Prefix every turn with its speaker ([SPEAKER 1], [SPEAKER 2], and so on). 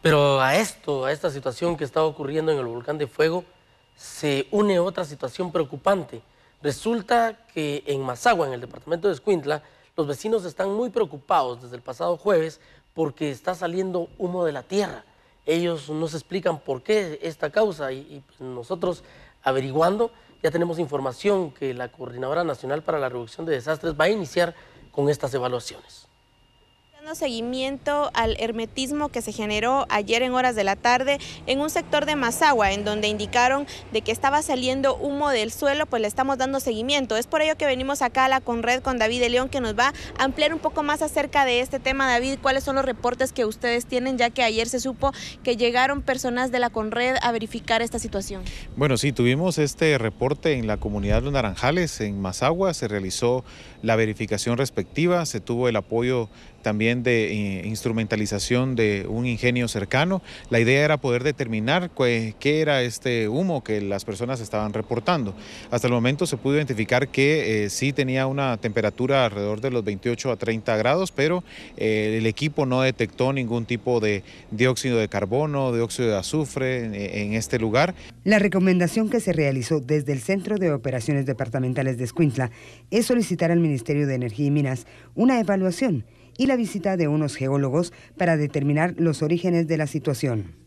[SPEAKER 1] Pero a esto, a esta situación que está ocurriendo en el volcán de fuego, se une otra situación preocupante. Resulta que en Mazagua, en el departamento de Escuintla, los vecinos están muy preocupados desde el pasado jueves porque está saliendo humo de la tierra. Ellos no se explican por qué esta causa y, y pues, nosotros averiguando ya tenemos información que la Coordinadora Nacional para la Reducción de Desastres va a iniciar con estas evaluaciones
[SPEAKER 2] seguimiento al hermetismo que se generó ayer en horas de la tarde en un sector de Mazagua, en donde indicaron de que estaba saliendo humo del suelo, pues le estamos dando seguimiento. Es por ello que venimos acá a la Conred con David de León, que nos va a ampliar un poco más acerca de este tema. David, ¿cuáles son los reportes que ustedes tienen, ya que ayer se supo que llegaron personas de la Conred a verificar esta situación?
[SPEAKER 3] Bueno, sí, tuvimos este reporte en la comunidad de Los Naranjales, en Mazagua, se realizó la verificación respectiva, se tuvo el apoyo también de eh, instrumentalización de un ingenio cercano. La idea era poder determinar qué, era este humo que las personas estaban reportando. Hasta el momento se pudo identificar que eh, sí tenía una temperatura alrededor de los 28 a 30 grados, pero eh, el equipo no detectó ningún tipo de dióxido de carbono, dióxido de azufre en, en este lugar.
[SPEAKER 4] La recomendación que se realizó desde el Centro de Operaciones Departamentales de Escuintla es solicitar al Ministerio de Energía y Minas una evaluación y la visita de unos geólogos para determinar los orígenes de la situación.